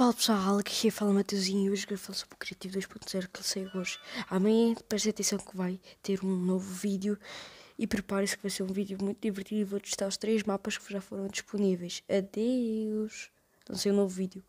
Fala pessoal, aqui fala Mateuzinho e hoje quero falar sobre o Criativo 2.0 que saiu hoje. Amanhã, preste atenção que vai ter um novo vídeo e prepare-se que vai ser um vídeo muito divertido e vou testar os três mapas que já foram disponíveis. Adeus! Então, sei um novo vídeo.